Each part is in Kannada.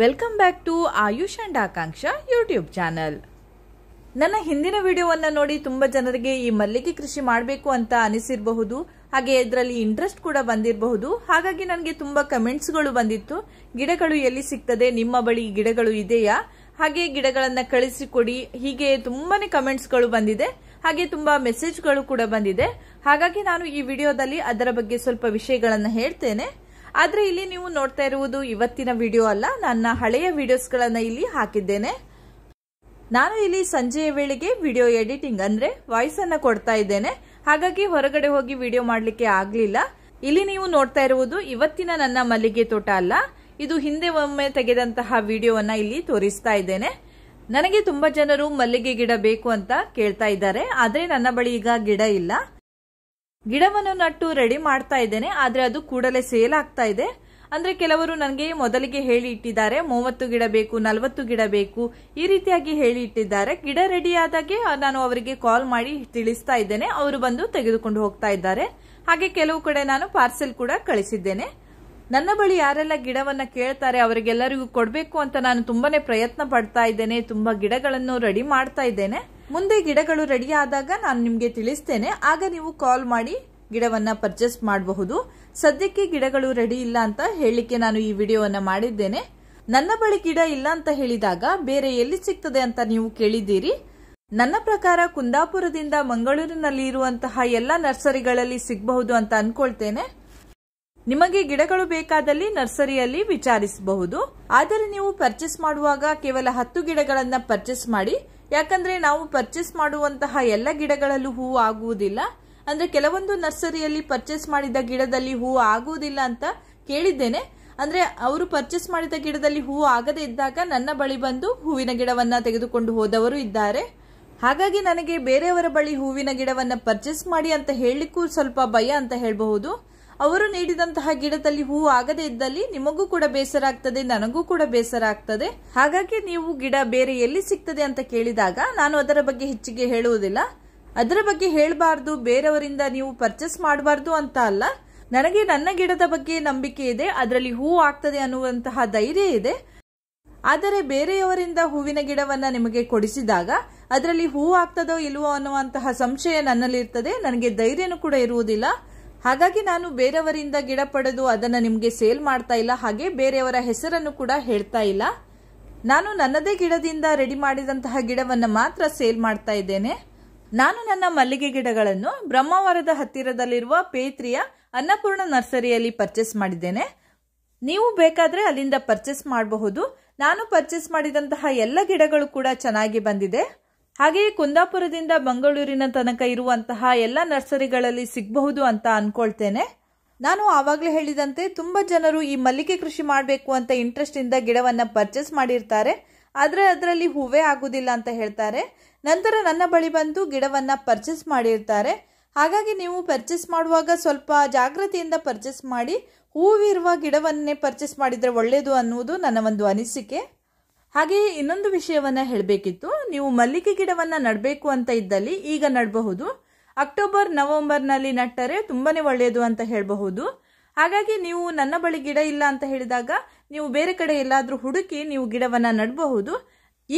welcome back to Ayush and Akanksha YouTube channel ನನ್ನ ಹಿಂದಿನ ವಿಡಿಯೋವನ್ನು ನೋಡಿ ತುಂಬ ಜನರಿಗೆ ಈ ಮಲ್ಲಿಗೆ ಕೃಷಿ ಮಾಡಬೇಕು ಅಂತ ಅನಿಸಿರಬಹುದು ಹಾಗೆ ಇದರಲ್ಲಿ ಇಂಟ್ರೆಸ್ಟ್ ಕೂಡ ಬಂದಿರಬಹುದು ಹಾಗಾಗಿ ನನಗೆ ತುಂಬ ಕಮೆಂಟ್ಸ್ಗಳು ಬಂದಿತ್ತು ಗಿಡಗಳು ಎಲ್ಲಿ ಸಿಗ್ತದೆ ನಿಮ್ಮ ಬಳಿ ಗಿಡಗಳು ಇದೆಯಾ ಹಾಗೆ ಗಿಡಗಳನ್ನು ಕಳಿಸಿಕೊಡಿ ಹೀಗೆ ತುಂಬಾ ಕಮೆಂಟ್ಸ್ಗಳು ಬಂದಿದೆ ಹಾಗೆ ತುಂಬಾ ಮೆಸೇಜ್ಗಳು ಕೂಡ ಬಂದಿದೆ ಹಾಗಾಗಿ ನಾನು ಈ ವಿಡಿಯೋದಲ್ಲಿ ಅದರ ಬಗ್ಗೆ ಸ್ವಲ್ಪ ವಿಷಯಗಳನ್ನು ಹೇಳ್ತೇನೆ ಆದರೆ ಇಲ್ಲಿ ನೀವು ನೋಡ್ತಾ ಇರುವುದು ಇವತ್ತಿನ ವಿಡಿಯೋ ಅಲ್ಲ ನನ್ನ ಹಳೆಯ ವಿಡಿಯೋಸ್ಗಳನ್ನು ಇಲ್ಲಿ ಹಾಕಿದ್ದೇನೆ ನಾನು ಇಲ್ಲಿ ಸಂಜೆಯ ವೇಳೆಗೆ ವಿಡಿಯೋ ಎಡಿಟಿಂಗ್ ಅಂದ್ರೆ ವಾಯ್ಸ್ ಅನ್ನ ಕೊಡ್ತಾ ಇದ್ದೇನೆ ಹಾಗಾಗಿ ಹೊರಗಡೆ ಹೋಗಿ ವಿಡಿಯೋ ಮಾಡಲಿಕ್ಕೆ ಆಗ್ಲಿಲ್ಲ ಇಲ್ಲಿ ನೀವು ನೋಡ್ತಾ ಇರುವುದು ಇವತ್ತಿನ ನನ್ನ ಮಲ್ಲಿಗೆ ತೋಟ ಅಲ್ಲ ಇದು ಹಿಂದೆ ಒಮ್ಮೆ ತೆಗೆದಂತಹ ವಿಡಿಯೋವನ್ನ ಇಲ್ಲಿ ತೋರಿಸ್ತಾ ಇದ್ದೇನೆ ನನಗೆ ತುಂಬಾ ಜನರು ಮಲ್ಲಿಗೆ ಗಿಡ ಬೇಕು ಅಂತ ಕೇಳ್ತಾ ಇದ್ದಾರೆ ಆದ್ರೆ ನನ್ನ ಬಳಿ ಈಗ ಗಿಡ ಇಲ್ಲ ಗಿಡವನ್ನು ನಟ್ಟು ರೆಡಿ ಮಾಡ್ತಾ ಇದ್ದೇನೆ ಆದರೆ ಅದು ಕೂಡಲೇ ಸೇಲ್ ಆಗ್ತಾ ಇದೆ ಅಂದ್ರೆ ಕೆಲವರು ನನಗೆ ಮೊದಲಿಗೆ ಹೇಳಿ ಇಟ್ಟಿದ್ದಾರೆ ಮೂವತ್ತು ಗಿಡ ಬೇಕು ನಲವತ್ತು ಗಿಡ ಬೇಕು ಈ ರೀತಿಯಾಗಿ ಹೇಳಿ ಇಟ್ಟಿದ್ದಾರೆ ಗಿಡ ರೆಡಿ ಆದಾಗೆ ನಾನು ಅವರಿಗೆ ಕಾಲ್ ಮಾಡಿ ತಿಳಿಸ್ತಾ ಇದ್ದೇನೆ ಅವರು ಬಂದು ತೆಗೆದುಕೊಂಡು ಹೋಗ್ತಾ ಇದ್ದಾರೆ ಹಾಗೆ ಕೆಲವು ಕಡೆ ನಾನು ಪಾರ್ಸೆಲ್ ಕೂಡ ಕಳಿಸಿದ್ದೇನೆ ನನ್ನ ಬಳಿ ಯಾರೆಲ್ಲ ಗಿಡವನ್ನ ಕೇಳ್ತಾರೆ ಅವರಿಗೆಲ್ಲರಿಗೂ ಕೊಡಬೇಕು ಅಂತ ನಾನು ತುಂಬಾನೇ ಪ್ರಯತ್ನ ಪಡ್ತಾ ಇದ್ದೇನೆ ತುಂಬಾ ಗಿಡಗಳನ್ನು ರೆಡಿ ಮಾಡ್ತಾ ಇದ್ದೇನೆ ಮುಂದೆ ಗಿಡಗಳು ರೆಡಿಯಾದಾಗ ನಾನು ನಿಮಗೆ ತಿಳಿಸ್ತೇನೆ ಆಗ ನೀವು ಕಾಲ್ ಮಾಡಿ ಗಿಡವನ್ನ ಪರ್ಚೇಸ್ ಮಾಡಬಹುದು ಸದ್ಯಕ್ಕೆ ಗಿಡಗಳು ರೆಡಿ ಇಲ್ಲ ಅಂತ ಹೇಳಲಿಕ್ಕೆ ನಾನು ಈ ವಿಡಿಯೋವನ್ನ ಮಾಡಿದ್ದೇನೆ ನನ್ನ ಬಳಿ ಗಿಡ ಇಲ್ಲ ಅಂತ ಹೇಳಿದಾಗ ಬೇರೆ ಎಲ್ಲಿ ಸಿಗ್ತದೆ ಅಂತ ನೀವು ಕೇಳಿದ್ದೀರಿ ನನ್ನ ಪ್ರಕಾರ ಕುಂದಾಪುರದಿಂದ ಮಂಗಳೂರಿನಲ್ಲಿ ಇರುವಂತಹ ಎಲ್ಲ ನರ್ಸರಿಗಳಲ್ಲಿ ಸಿಗಬಹುದು ಅಂತ ಅನ್ಕೊಳ್ತೇನೆ ನಿಮಗೆ ಗಿಡಗಳು ಬೇಕಾದಲ್ಲಿ ನರ್ಸರಿಯಲ್ಲಿ ವಿಚಾರಿಸಬಹುದು ಆದರೆ ನೀವು ಪರ್ಚೇಸ್ ಮಾಡುವಾಗ ಕೇವಲ ಹತ್ತು ಗಿಡಗಳನ್ನ ಪರ್ಚೇಸ್ ಮಾಡಿ ಯಾಕಂದ್ರೆ ನಾವು ಪರ್ಚೇಸ್ ಮಾಡುವಂತಹ ಎಲ್ಲ ಗಿಡಗಳಲ್ಲೂ ಹೂವು ಆಗುವುದಿಲ್ಲ ಅಂದ್ರೆ ಕೆಲವೊಂದು ನರ್ಸರಿಯಲ್ಲಿ ಪರ್ಚೇಸ್ ಮಾಡಿದ ಗಿಡದಲ್ಲಿ ಹೂವು ಆಗುವುದಿಲ್ಲ ಅಂತ ಕೇಳಿದ್ದೇನೆ ಅಂದ್ರೆ ಅವರು ಪರ್ಚೇಸ್ ಮಾಡಿದ ಗಿಡದಲ್ಲಿ ಹೂವು ಆಗದೇ ಇದ್ದಾಗ ನನ್ನ ಬಳಿ ಬಂದು ಹೂವಿನ ಗಿಡವನ್ನ ತೆಗೆದುಕೊಂಡು ಹೋದವರು ಇದ್ದಾರೆ ಹಾಗಾಗಿ ನನಗೆ ಬೇರೆಯವರ ಬಳಿ ಹೂವಿನ ಗಿಡವನ್ನ ಪರ್ಚೇಸ್ ಮಾಡಿ ಅಂತ ಹೇಳಲಿಕ್ಕೂ ಸ್ವಲ್ಪ ಭಯ ಅಂತ ಹೇಳಬಹುದು ಅವರು ನೀಡಿದಂತಹ ಗಿಡದಲ್ಲಿ ಹೂವು ಆಗದೇ ಇದ್ದಲ್ಲಿ ನಿಮಗೂ ಕೂಡ ಬೇಸರ ಆಗ್ತದೆ ನನಗೂ ಕೂಡ ಬೇಸರ ಆಗ್ತದೆ ಹಾಗಾಗಿ ನೀವು ಗಿಡ ಬೇರೆ ಎಲ್ಲಿ ಸಿಗ್ತದೆ ಅಂತ ಕೇಳಿದಾಗ ನಾನು ಅದರ ಬಗ್ಗೆ ಹೆಚ್ಚಿಗೆ ಹೇಳುವುದಿಲ್ಲ ಅದರ ಬಗ್ಗೆ ಹೇಳಬಾರದು ಬೇರೆಯವರಿಂದ ನೀವು ಪರ್ಚೇಸ್ ಮಾಡಬಾರ್ದು ಅಂತ ಅಲ್ಲ ನನಗೆ ನನ್ನ ಗಿಡದ ಬಗ್ಗೆ ನಂಬಿಕೆ ಇದೆ ಅದರಲ್ಲಿ ಹೂವು ಆಗ್ತದೆ ಅನ್ನುವಂತಹ ಧೈರ್ಯ ಇದೆ ಆದರೆ ಬೇರೆಯವರಿಂದ ಹೂವಿನ ಗಿಡವನ್ನ ನಿಮಗೆ ಕೊಡಿಸಿದಾಗ ಅದರಲ್ಲಿ ಹೂ ಆಗ್ತದೋ ಇಲ್ವೋ ಅನ್ನುವಂತಹ ಸಂಶಯ ನನ್ನಲ್ಲಿ ಇರ್ತದೆ ನನಗೆ ಧೈರ್ಯನೂ ಕೂಡ ಇರುವುದಿಲ್ಲ ಹಾಗಾಗಿ ನಾನು ಬೇರೆಯವರಿಂದ ಗಿಡ ಪಡೆದು ಅದನ್ನು ನಿಮಗೆ ಸೇಲ್ ಮಾಡ್ತಾ ಇಲ್ಲ ಹಾಗೆ ಬೇರೆಯವರ ಹೆಸರನ್ನು ಕೂಡ ಹೇಳ್ತಾ ಇಲ್ಲ ನಾನು ನನ್ನದೇ ಗಿಡದಿಂದ ರೆಡಿ ಮಾಡಿದಂತಹ ಗಿಡವನ್ನು ಮಾತ್ರ ಸೇಲ್ ಮಾಡ್ತಾ ಇದ್ದೇನೆ ನಾನು ನನ್ನ ಮಲ್ಲಿಗೆ ಗಿಡಗಳನ್ನು ಬ್ರಹ್ಮವರದ ಹತ್ತಿರದಲ್ಲಿರುವ ಪೇತ್ರಿಯ ಅನ್ನಪೂರ್ಣ ನರ್ಸರಿಯಲ್ಲಿ ಪರ್ಚೇಸ್ ಮಾಡಿದ್ದೇನೆ ನೀವು ಬೇಕಾದರೆ ಅಲ್ಲಿಂದ ಪರ್ಚೇಸ್ ಮಾಡಬಹುದು ನಾನು ಪರ್ಚೇಸ್ ಮಾಡಿದಂತಹ ಎಲ್ಲ ಗಿಡಗಳು ಕೂಡ ಚೆನ್ನಾಗಿ ಬಂದಿದೆ ಹಾಗೆಯೇ ಕುಂದಾಪುರದಿಂದ ಬೆಂಗಳೂರಿನ ತನಕ ಇರುವಂತಹ ಎಲ್ಲ ನರ್ಸರಿಗಳಲ್ಲಿ ಸಿಗಬಹುದು ಅಂತ ಅನ್ಕೊಳ್ತೇನೆ ನಾನು ಆವಾಗಲೇ ಹೇಳಿದಂತೆ ತುಂಬ ಜನರು ಈ ಮಲ್ಲಿಗೆ ಕೃಷಿ ಮಾಡಬೇಕು ಅಂತ ಇಂಟ್ರೆಸ್ಟಿಂದ ಗಿಡವನ್ನು ಪರ್ಚೇಸ್ ಮಾಡಿರ್ತಾರೆ ಆದರೆ ಅದರಲ್ಲಿ ಹೂವೇ ಆಗೋದಿಲ್ಲ ಅಂತ ಹೇಳ್ತಾರೆ ನಂತರ ನನ್ನ ಬಳಿ ಬಂದು ಗಿಡವನ್ನು ಪರ್ಚೇಸ್ ಮಾಡಿರ್ತಾರೆ ಹಾಗಾಗಿ ನೀವು ಪರ್ಚೇಸ್ ಮಾಡುವಾಗ ಸ್ವಲ್ಪ ಜಾಗೃತಿಯಿಂದ ಪರ್ಚೇಸ್ ಮಾಡಿ ಹೂವಿರುವ ಗಿಡವನ್ನೇ ಪರ್ಚೇಸ್ ಮಾಡಿದರೆ ಒಳ್ಳೆಯದು ಅನ್ನುವುದು ನನ್ನ ಒಂದು ಅನಿಸಿಕೆ ಹಾಗೆಯೇ ಇನ್ನೊಂದು ವಿಷಯವನ್ನ ಹೇಳಬೇಕಿತ್ತು ನೀವು ಮಲ್ಲಿಗೆ ಗಿಡವನ್ನ ನಡಬೇಕು ಅಂತ ಇದ್ದಲ್ಲಿ ಈಗ ನಡಬಹುದು ಅಕ್ಟೋಬರ್ ನವೆಂಬರ್ನಲ್ಲಿ ನಟ್ಟರೆ ತುಂಬಾನೇ ಒಳ್ಳೆಯದು ಅಂತ ಹೇಳಬಹುದು ಹಾಗಾಗಿ ನೀವು ನನ್ನ ಬಳಿ ಗಿಡ ಇಲ್ಲ ಅಂತ ಹೇಳಿದಾಗ ನೀವು ಬೇರೆ ಕಡೆ ಎಲ್ಲಾದರೂ ಹುಡುಕಿ ನೀವು ಗಿಡವನ್ನ ನಡಬಹುದು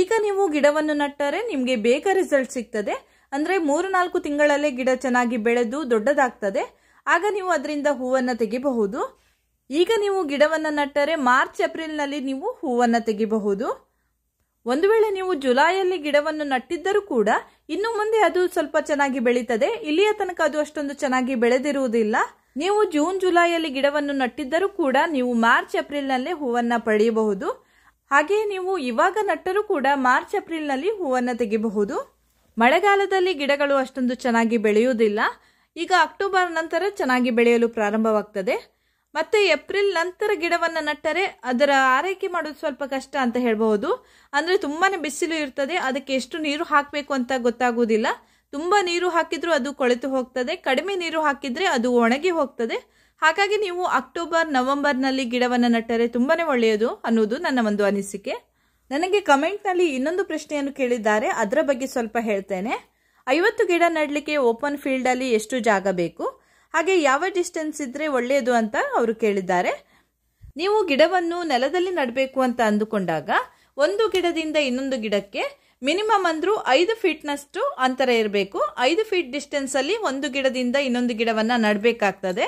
ಈಗ ನೀವು ಗಿಡವನ್ನು ನಟ್ಟರೆ ನಿಮಗೆ ಬೇಗ ರಿಸಲ್ಟ್ ಸಿಗ್ತದೆ ಅಂದ್ರೆ ಮೂರು ನಾಲ್ಕು ತಿಂಗಳಲ್ಲೇ ಗಿಡ ಚೆನ್ನಾಗಿ ಬೆಳೆದು ದೊಡ್ಡದಾಗ್ತದೆ ಆಗ ನೀವು ಅದರಿಂದ ಹೂವನ್ನ ತೆಗಿಬಹುದು ಈಗ ನೀವು ಗಿಡವನ್ನು ನಟ್ಟರೆ ಮಾರ್ಚ್ ಏಪ್ರಿಲ್ನಲ್ಲಿ ನೀವು ಹೂವನ್ನು ತೆಗಿಬಹುದು ಒಂದು ವೇಳೆ ನೀವು ಜುಲೈಯಲ್ಲಿ ಗಿಡವನ್ನು ನಟ್ಟಿದ್ದರೂ ಕೂಡ ಇನ್ನು ಮುಂದೆ ಅದು ಸ್ವಲ್ಪ ಚೆನ್ನಾಗಿ ಬೆಳೀತದೆ ಇಲ್ಲಿಯ ತನಕ ಅದು ಅಷ್ಟೊಂದು ಚೆನ್ನಾಗಿ ಬೆಳೆದಿರುವುದಿಲ್ಲ ನೀವು ಜೂನ್ ಜುಲೈಯಲ್ಲಿ ಗಿಡವನ್ನು ನಟ್ಟಿದ್ದರೂ ಕೂಡ ನೀವು ಮಾರ್ಚ್ ಏಪ್ರಿಲ್ನಲ್ಲಿ ಹೂವನ್ನು ಪಡೆಯಬಹುದು ಹಾಗೆಯೇ ನೀವು ಇವಾಗ ನಟ್ಟರೂ ಕೂಡ ಮಾರ್ಚ್ ಏಪ್ರಿಲ್ನಲ್ಲಿ ಹೂವನ್ನು ತೆಗಿಬಹುದು ಮಳೆಗಾಲದಲ್ಲಿ ಗಿಡಗಳು ಅಷ್ಟೊಂದು ಚೆನ್ನಾಗಿ ಬೆಳೆಯುವುದಿಲ್ಲ ಈಗ ಅಕ್ಟೋಬರ್ ನಂತರ ಚೆನ್ನಾಗಿ ಬೆಳೆಯಲು ಪ್ರಾರಂಭವಾಗ್ತದೆ ಮತ್ತೆ ಏಪ್ರಿಲ್ ನಂತರ ಗಿಡವನ್ನು ನಟ್ಟರೆ ಅದರ ಆರೈಕೆ ಮಾಡೋದು ಸ್ವಲ್ಪ ಕಷ್ಟ ಅಂತ ಹೇಳಬಹುದು ಅಂದರೆ ತುಂಬಾ ಬಿಸಿಲು ಇರ್ತದೆ ಅದಕ್ಕೆ ಎಷ್ಟು ನೀರು ಹಾಕಬೇಕು ಅಂತ ಗೊತ್ತಾಗುವುದಿಲ್ಲ ತುಂಬ ನೀರು ಹಾಕಿದರೂ ಅದು ಕೊಳೆತು ಹೋಗ್ತದೆ ಕಡಿಮೆ ನೀರು ಹಾಕಿದರೆ ಅದು ಒಣಗಿ ಹೋಗ್ತದೆ ಹಾಗಾಗಿ ನೀವು ಅಕ್ಟೋಬರ್ ನವೆಂಬರ್ನಲ್ಲಿ ಗಿಡವನ್ನು ನಟ್ಟರೆ ತುಂಬಾ ಒಳ್ಳೆಯದು ಅನ್ನೋದು ನನ್ನ ಒಂದು ಅನಿಸಿಕೆ ನನಗೆ ಕಮೆಂಟ್ನಲ್ಲಿ ಇನ್ನೊಂದು ಪ್ರಶ್ನೆಯನ್ನು ಕೇಳಿದ್ದಾರೆ ಅದರ ಬಗ್ಗೆ ಸ್ವಲ್ಪ ಹೇಳ್ತೇನೆ ಐವತ್ತು ಗಿಡ ನೆಡಲಿಕ್ಕೆ ಓಪನ್ ಫೀಲ್ಡಲ್ಲಿ ಎಷ್ಟು ಜಾಗ ಬೇಕು ಹಾಗೆ ಯಾವ ಡಿಸ್ಟೆನ್ಸ್ ಇದ್ರೆ ಒಳ್ಳೆಯದು ಅಂತ ಅವರು ಕೇಳಿದ್ದಾರೆ ನೀವು ಗಿಡವನ್ನು ನೆಲದಲ್ಲಿ ನಡಬೇಕು ಅಂತ ಅಂದುಕೊಂಡಾಗ ಒಂದು ಗಿಡದಿಂದ ಇನ್ನೊಂದು ಗಿಡಕ್ಕೆ ಮಿನಿಮಮ್ ಅಂದ್ರೂ ಐದು ಫೀಟ್ನಷ್ಟು ಅಂತರ ಇರಬೇಕು ಐದು ಫೀಟ್ ಅಲ್ಲಿ ಒಂದು ಗಿಡದಿಂದ ಇನ್ನೊಂದು ಗಿಡವನ್ನ ನಡಬೇಕಾಗ್ತದೆ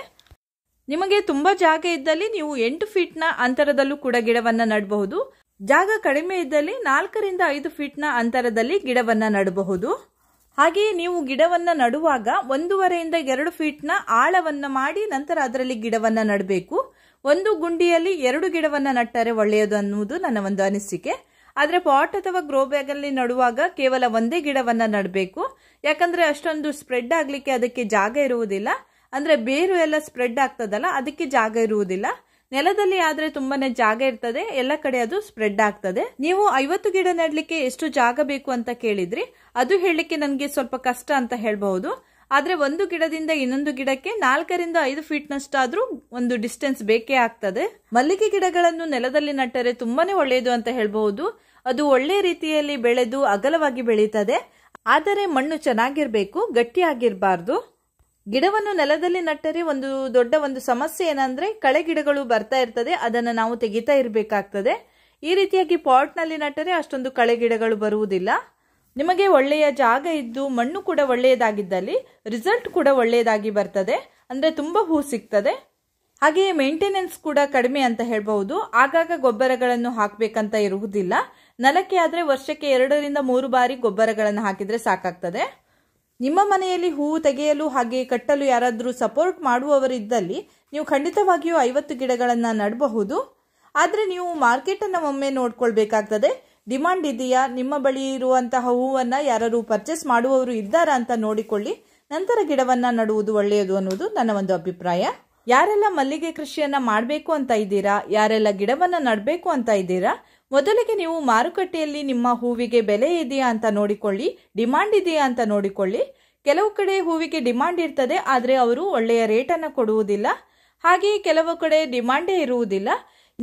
ನಿಮಗೆ ತುಂಬಾ ಜಾಗ ಇದ್ದಲ್ಲಿ ನೀವು ಎಂಟು ಫೀಟ್ನ ಅಂತರದಲ್ಲೂ ಕೂಡ ಗಿಡವನ್ನ ನಡಬಹುದು ಜಾಗ ಕಡಿಮೆ ಇದ್ದಲ್ಲಿ ನಾಲ್ಕರಿಂದ ಐದು ಫೀಟ್ನ ಅಂತರದಲ್ಲಿ ಗಿಡವನ್ನ ನಡಬಹುದು ಹಾಗೆಯೇ ನೀವು ಗಿಡವನ್ನ ನಡುವಾಗ ಒಂದೂವರೆಯಿಂದ ಎರಡು ಫೀಟ್ನ ಆಳವನ್ನ ಮಾಡಿ ನಂತರ ಅದರಲ್ಲಿ ಗಿಡವನ್ನ ನಡಬೇಕು ಒಂದು ಗುಂಡಿಯಲ್ಲಿ ಎರಡು ಗಿಡವನ್ನ ನಟ್ಟರೆ ಒಳ್ಳೆಯದು ಅನ್ನುವುದು ನನ್ನ ಒಂದು ಅನಿಸಿಕೆ ಆದರೆ ಪಾಟ್ ಅಥವಾ ಗ್ರೋ ಅಲ್ಲಿ ನಡುವಾಗ ಕೇವಲ ಒಂದೇ ಗಿಡವನ್ನ ನಡಬೇಕು ಯಾಕಂದ್ರೆ ಅಷ್ಟೊಂದು ಸ್ಪ್ರೆಡ್ ಆಗಲಿಕ್ಕೆ ಅದಕ್ಕೆ ಜಾಗ ಇರುವುದಿಲ್ಲ ಅಂದ್ರೆ ಬೇರು ಎಲ್ಲ ಸ್ಪ್ರೆಡ್ ಆಗ್ತದಲ್ಲ ಅದಕ್ಕೆ ಜಾಗ ಇರುವುದಿಲ್ಲ ನೆಲದಲ್ಲಿ ಆದ್ರೆ ತುಂಬಾನೇ ಜಾಗ ಇರ್ತದೆ ಎಲ್ಲ ಕಡೆ ಅದು ಸ್ಪ್ರೆಡ್ ಆಗ್ತದೆ ನೀವು ಐವತ್ತು ಗಿಡ ನೆಡ್ಲಿಕ್ಕೆ ಎಷ್ಟು ಜಾಗ ಬೇಕು ಅಂತ ಕೇಳಿದ್ರಿ ಅದು ಹೇಳಲಿಕ್ಕೆ ನನಗೆ ಸ್ವಲ್ಪ ಕಷ್ಟ ಅಂತ ಹೇಳಬಹುದು ಆದ್ರೆ ಒಂದು ಗಿಡದಿಂದ ಇನ್ನೊಂದು ಗಿಡಕ್ಕೆ ನಾಲ್ಕರಿಂದ ಐದು ಫೀಟ್ ನಷ್ಟಾದ್ರೂ ಒಂದು ಡಿಸ್ಟೆನ್ಸ್ ಬೇಕೇ ಆಗ್ತದೆ ಮಲ್ಲಿಗೆ ಗಿಡಗಳನ್ನು ನೆಲದಲ್ಲಿ ನಟ್ಟರೆ ತುಂಬಾನೇ ಒಳ್ಳೆಯದು ಅಂತ ಹೇಳಬಹುದು ಅದು ಒಳ್ಳೆ ರೀತಿಯಲ್ಲಿ ಬೆಳೆದು ಅಗಲವಾಗಿ ಬೆಳೀತದೆ ಆದರೆ ಮಣ್ಣು ಚೆನ್ನಾಗಿರ್ಬೇಕು ಗಟ್ಟಿಯಾಗಿರಬಾರ್ದು ಗಿಡವನ್ನು ನೆಲದಲ್ಲಿ ನಟ್ಟರೆ ಒಂದು ದೊಡ್ಡ ಒಂದು ಸಮಸ್ಯೆ ಏನಂದ್ರೆ ಕಳೆ ಗಿಡಗಳು ಬರ್ತಾ ಇರ್ತದೆ ಅದನ್ನು ನಾವು ತೆಗಿತಾ ಇರಬೇಕಾಗ್ತದೆ ಈ ರೀತಿಯಾಗಿ ಪಾಟ್ನಲ್ಲಿ ನಟ್ಟರೆ ಅಷ್ಟೊಂದು ಕಳೆ ಗಿಡಗಳು ಬರುವುದಿಲ್ಲ ನಿಮಗೆ ಒಳ್ಳೆಯ ಜಾಗ ಇದ್ದು ಮಣ್ಣು ಕೂಡ ಒಳ್ಳೆಯದಾಗಿದ್ದಲ್ಲಿ ರಿಸಲ್ಟ್ ಕೂಡ ಒಳ್ಳೆಯದಾಗಿ ಬರ್ತದೆ ಅಂದರೆ ತುಂಬ ಹೂ ಸಿಗ್ತದೆ ಹಾಗೆಯೇ ಮೇಂಟೆನೆನ್ಸ್ ಕೂಡ ಕಡಿಮೆ ಅಂತ ಹೇಳಬಹುದು ಆಗಾಗ ಗೊಬ್ಬರಗಳನ್ನು ಹಾಕಬೇಕಂತ ಇರುವುದಿಲ್ಲ ನೆಲಕ್ಕೆ ಆದರೆ ವರ್ಷಕ್ಕೆ ಎರಡರಿಂದ ಮೂರು ಬಾರಿ ಗೊಬ್ಬರಗಳನ್ನು ಹಾಕಿದರೆ ಸಾಕಾಗ್ತದೆ ನಿಮ್ಮ ಮನೆಯಲ್ಲಿ ಹೂವು ತೆಗೆಯಲು ಹಾಗೆ ಕಟ್ಟಲು ಯಾರಾದರೂ ಸಪೋರ್ಟ್ ಮಾಡುವವರಿದ್ದಲ್ಲಿ ನೀವು ಖಂಡಿತವಾಗಿಯೂ ಐವತ್ತು ಗಿಡಗಳನ್ನು ನಡಬಹುದು ಆದರೆ ನೀವು ಮಾರ್ಕೆಟನ್ನು ಒಮ್ಮೆ ನೋಡ್ಕೊಳ್ಬೇಕಾಗ್ತದೆ ಡಿಮಾಂಡ್ ಇದೆಯಾ ನಿಮ್ಮ ಬಳಿ ಇರುವಂತಹ ಹೂವನ್ನು ಯಾರಾದರೂ ಪರ್ಚೇಸ್ ಮಾಡುವವರು ಇದ್ದಾರಾ ಅಂತ ನೋಡಿಕೊಳ್ಳಿ ನಂತರ ಗಿಡವನ್ನು ನಡುವುದು ಒಳ್ಳೆಯದು ಅನ್ನೋದು ನನ್ನ ಒಂದು ಅಭಿಪ್ರಾಯ ಯಾರೆಲ್ಲ ಮಲ್ಲಿಗೆ ಕೃಷಿಯನ್ನು ಮಾಡಬೇಕು ಅಂತ ಇದ್ದೀರಾ ಯಾರೆಲ್ಲ ಗಿಡವನ್ನು ನಡಬೇಕು ಅಂತ ಇದ್ದೀರಾ ಮೊದಲಿಗೆ ನೀವು ಮಾರುಕಟ್ಟೆಯಲ್ಲಿ ನಿಮ್ಮ ಹೂವಿಗೆ ಬೆಲೆ ಇದೆಯಾ ಅಂತ ನೋಡಿಕೊಳ್ಳಿ ಡಿಮಾಂಡ್ ಇದೆಯಾ ಅಂತ ನೋಡಿಕೊಳ್ಳಿ ಕೆಲವು ಕಡೆ ಹೂವಿಗೆ ಡಿಮಾಂಡ್ ಇರ್ತದೆ ಆದರೆ ಅವರು ಒಳ್ಳೆಯ ರೇಟನ್ನು ಕೊಡುವುದಿಲ್ಲ ಹಾಗೆಯೇ ಕೆಲವು ಕಡೆ ಡಿಮಾಂಡೇ ಇರುವುದಿಲ್ಲ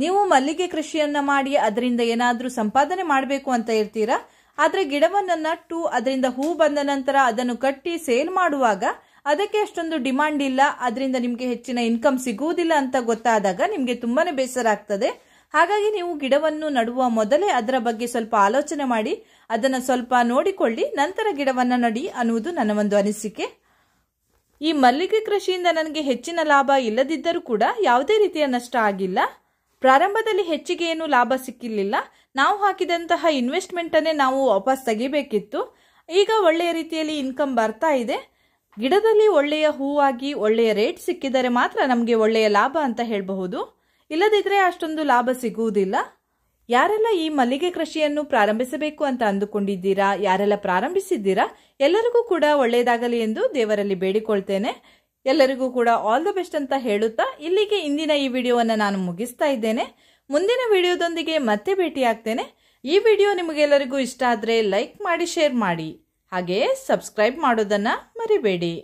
ನೀವು ಮಲ್ಲಿಗೆ ಕೃಷಿಯನ್ನ ಮಾಡಿ ಅದರಿಂದ ಏನಾದರೂ ಸಂಪಾದನೆ ಮಾಡಬೇಕು ಅಂತ ಇರ್ತೀರಾ ಆದರೆ ಗಿಡವನ್ನು ನಟ್ಟು ಅದರಿಂದ ಹೂ ಬಂದ ನಂತರ ಅದನ್ನು ಕಟ್ಟಿ ಸೇಲ್ ಮಾಡುವಾಗ ಅದಕ್ಕೆ ಅಷ್ಟೊಂದು ಡಿಮಾಂಡ್ ಇಲ್ಲ ಅದರಿಂದ ನಿಮಗೆ ಹೆಚ್ಚಿನ ಇನ್ಕಮ್ ಸಿಗುವುದಿಲ್ಲ ಅಂತ ಗೊತ್ತಾದಾಗ ನಿಮಗೆ ತುಂಬಾನೇ ಬೇಸರ ಆಗ್ತದೆ ಹಾಗಾಗಿ ನೀವು ಗಿಡವನ್ನು ನಡುವ ಮೊದಲೇ ಅದರ ಬಗ್ಗೆ ಸ್ವಲ್ಪ ಆಲೋಚನೆ ಮಾಡಿ ಅದನ್ನು ಸ್ವಲ್ಪ ನೋಡಿಕೊಳ್ಳಿ ನಂತರ ಗಿಡವನ್ನು ನಡಿ ಅನ್ನುವುದು ನನ್ನ ಒಂದು ಅನಿಸಿಕೆ ಈ ಮಲ್ಲಿಗೆ ಕೃಷಿಯಿಂದ ನನಗೆ ಹೆಚ್ಚಿನ ಲಾಭ ಇಲ್ಲದಿದ್ದರೂ ಕೂಡ ಯಾವುದೇ ರೀತಿಯ ನಷ್ಟ ಆಗಿಲ್ಲ ಪ್ರಾರಂಭದಲ್ಲಿ ಹೆಚ್ಚಿಗೆ ಏನು ಲಾಭ ಸಿಕ್ಕಿರಲಿಲ್ಲ ನಾವು ಹಾಕಿದಂತಹ ಇನ್ವೆಸ್ಟ್ಮೆಂಟನ್ನೇ ನಾವು ವಾಪಸ್ ತೆಗಿಬೇಕಿತ್ತು ಈಗ ಒಳ್ಳೆಯ ರೀತಿಯಲ್ಲಿ ಇನ್ಕಮ್ ಬರ್ತಾ ಇದೆ ಗಿಡದಲ್ಲಿ ಒಳ್ಳೆಯ ಹೂವಾಗಿ ಒಳ್ಳೆಯ ರೇಟ್ ಸಿಕ್ಕಿದರೆ ಮಾತ್ರ ನಮಗೆ ಒಳ್ಳೆಯ ಲಾಭ ಅಂತ ಹೇಳಬಹುದು ಇಲ್ಲದಿದ್ದರೆ ಅಷ್ಟೊಂದು ಲಾಭ ಸಿಗುವುದಿಲ್ಲ ಯಾರೆಲ್ಲ ಈ ಮಲ್ಲಿಗೆ ಕೃಷಿಯನ್ನು ಪ್ರಾರಂಭಿಸಬೇಕು ಅಂತ ಅಂದುಕೊಂಡಿದ್ದೀರಾ ಯಾರೆಲ್ಲ ಪ್ರಾರಂಭಿಸಿದ್ದೀರಾ ಎಲ್ಲರಿಗೂ ಕೂಡ ಒಳ್ಳೆಯದಾಗಲಿ ಎಂದು ದೇವರಲ್ಲಿ ಬೇಡಿಕೊಳ್ತೇನೆ ಎಲ್ಲರಿಗೂ ಕೂಡ ಆಲ್ ದ ಬೆಸ್ಟ್ ಅಂತ ಹೇಳುತ್ತಾ ಇಲ್ಲಿಗೆ ಇಂದಿನ ಈ ವಿಡಿಯೋವನ್ನು ನಾನು ಮುಗಿಸ್ತಾ ಇದ್ದೇನೆ ಮುಂದಿನ ವಿಡಿಯೋದೊಂದಿಗೆ ಮತ್ತೆ ಭೇಟಿಯಾಗ್ತೇನೆ ಈ ವಿಡಿಯೋ ನಿಮಗೆಲ್ಲರಿಗೂ ಇಷ್ಟ ಆದರೆ ಲೈಕ್ ಮಾಡಿ ಶೇರ್ ಮಾಡಿ ಹಾಗೆಯೇ ಸಬ್ಸ್ಕ್ರೈಬ್ ಮಾಡೋದನ್ನು ಮರಿಬೇಡಿ